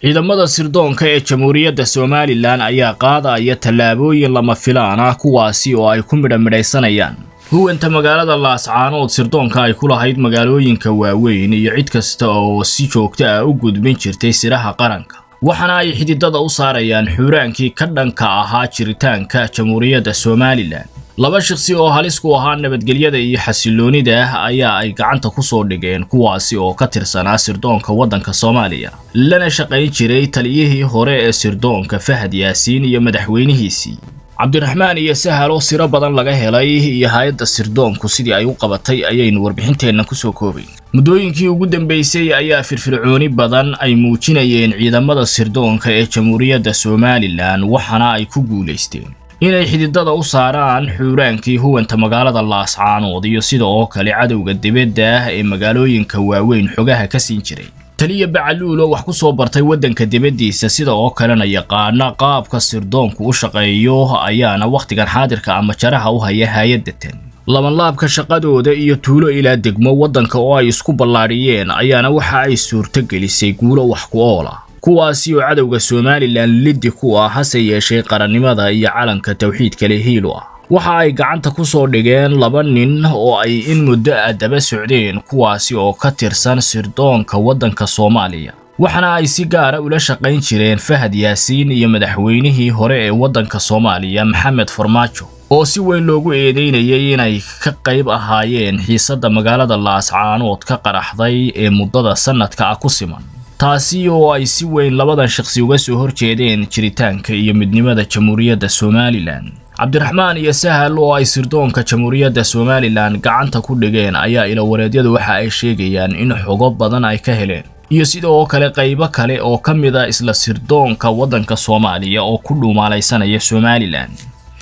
ciidamada sirdoonka ee jamhuuriyadda somalilan ayaa qaadaya tallaabooyin lama filaan ah kuwaasi oo ay ku midhamidhaysanayaan huwanta magaalada laascaanood sirdoonka ay kulahayd magaalooyinka waaweyn iyo cid kasta oo si joogta ah u gudbin jirtay siraha qaranka waxaana ay xididada u saarayaan xuuraankii ka dhanka ahaa jiritaanka jamhuuriyadda somalilan laba shaqsi oo halis ku ahaa nabadgelyada iyo xasiloonida ah ayaa ay gacanta ku soo dhigeen kuwaasi oo ka tirsanaa sirdoonka waddanka soomaaliya lana shaqayn jiray taliyihii hore ee sirdoonka fahad yaasiin iyo madaxweynihiisii cabdiraxmaan iyo sahalo siro badan laga helay iyo hay-adda sirdoonku sidii ay u qabatay ayaynu warbixinteenna kusoo koobayn muddooyinkii ugu dambaysay ayaa firfircooni badan ay muujinayeen ciidamada sirdoonka ee jamhuuriyadda somalilan waxaana ay ku guulaysteen inay xididada u saaraan xuuraankii huwanta magaalada laascaanood iyo sida oo kale cadowga dibadda ah ee magaalooyinka waaweyn xogaha ka siin jiray taliya bacaluulo wax ku soo bartay waddanka dibaddiisa sida oo kalena yaqaana qaabka sirdoonku u shaqeeyo ayaana wakhtigan xaadirka ama jaraha u haya hay-adda tan labanlaabka shaqadooda iyo tuulo ilaa degmo waddanka oo ay isku ballaadhiyeen ayaana waxa ay suurto gelisay guulo wax ku oola kuwaasi oo cadowga somalilan liddi ku ah hase yeeshay qarannimada iyo calanka tawxiidka le hiilo ah waxa ay gacanta ku soo dhigeen laba nin oo ay in muddo ah daba socdeen kuwaasi oo ka tirsan sirdoonka waddanka soomaaliya waxaana ay si gaara ah ula shaqayn jireen fahad yaasiin iyo madaxweynihii hore ee waddanka soomaaliya maxamed farmaajo oo si weyn loogu eedaynayay inay ka qayb ahaayeen xiisadda magaalada laascaanood ka qaraxday ee muddada sannadka ah ku siman taasi oo ay si weyn labadan shaqsi uga soo horjeedeen jiritaanka iyo midnimada jamhuuriyadda somalilan cabdiraxmaan iyo sahal oo ay sirdoonka jamhuuriyadda somalilan gacanta ku dhigeen ayaa ilawareedyadu waxa ay sheegayaan in xogo badan ay ka heleen iyo sidoo kale qaybo kale oo ka mid a isla sirdoonka waddanka soomaaliya oo ku dhuumaalaysanaya somalilan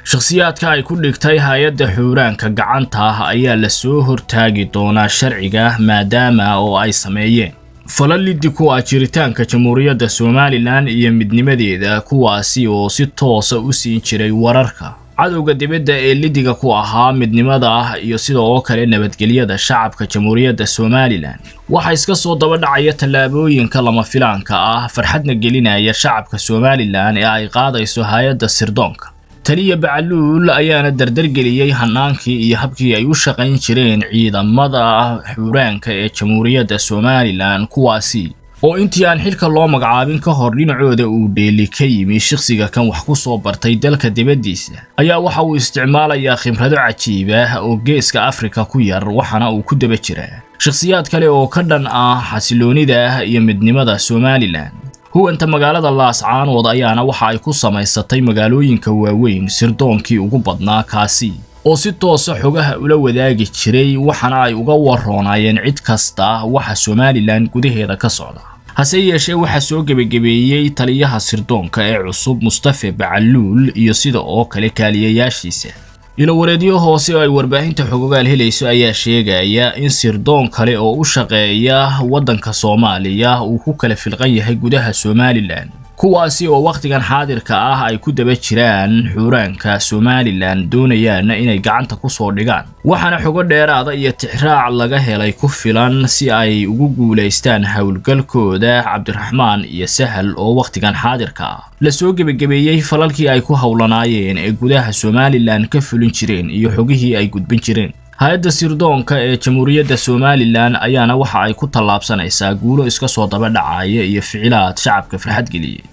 shakhsiyaadka ay ku dhigtay hay-adda xuuraanka gacanta ah ayaa la soo hortaagi doonaa sharciga maadaama oo ay sameeyeen falalidi ku ah jiritaanka jamhuuriyadda somalilan iyo midnimadeeda kuwaasi oo si toosa ah u siin jiray wararka cadowga dibadda ee lidiga ku ahaa midnimada ah iyo sida oo kale nabadgelyada shacabka jamhuuriyadda somalilan waxaa iska soo daba dhacaya tallaabooyinka lama filaanka ah farxadna gelinaya shacabka somalilan ee ay qaadayso hay-adda sirdoonka taliya bacaluul ayaana dardargeliyey hannaankii iyo habkii ay u shaqayn jireen ciidamada xuuraanka ee jamhuuriyadda somalilan kuwaasi oo intii aan xilka loo magacaabin ka hor dhinacooda uu dheeli ka yimi shakhsiga kan wax ku soo bartay dalka dibaddiisa ayaa waxa uu isticmaalayaa khibrado cajiib ah oo geeska afrika ku yar waxaana uu ku daba jiraa shakhsiyaad kale oo ka dhan ah xasiloonida iyo midnimada somalilan huwanta magaalada laascaanood ayaana waxa ay ku samaysatay magaalooyinka waaweyn sirdoonkii ugu badnaa kaasi oo si toosa ah xogaha ula wadaagi jiray waxaana ay uga waroonaayeen cid kasta waxa somalilan gudaheeda ka socda hase yeeshee waxaa soo gebagabeeyey taliyaha sirdoonka ee cusub mustafe bacalluul iyo sida oo kale kaaliyayaashiisa ilo-wareedyo hoose oo ay warbaahinta xogogaal helayso ayaa sheegaya in sirdoon kale oo u shaqeeya waddanka soomaaliya uu ku kala filqan yahay gudaha somalilan kuwaasi oo wakhtigan xaadirka ah ay ku daba jiraan xuuraanka somalilan doonayaanna inay gacanta ku soo dhigaan waxaana xogo dheeraada iyo tixraac laga helay ku filan si ay ugu guulaystaan howlgalkooda cabdiraxmaan iyo sahal oo wakhtigan xaadirka ah la soo gebagabeeyey falalkii ay ku howlanaayeen ee gudaha somalilan ka fulin jireen iyo xogihii ay gudbin jireen hay-adda sirdoonka ee jamhuuriyadda somalilan ayaana waxa ay ku tallaabsanaysaa guulo iska soo daba dhacaya iyo ficilaad shacabka farxad geliyey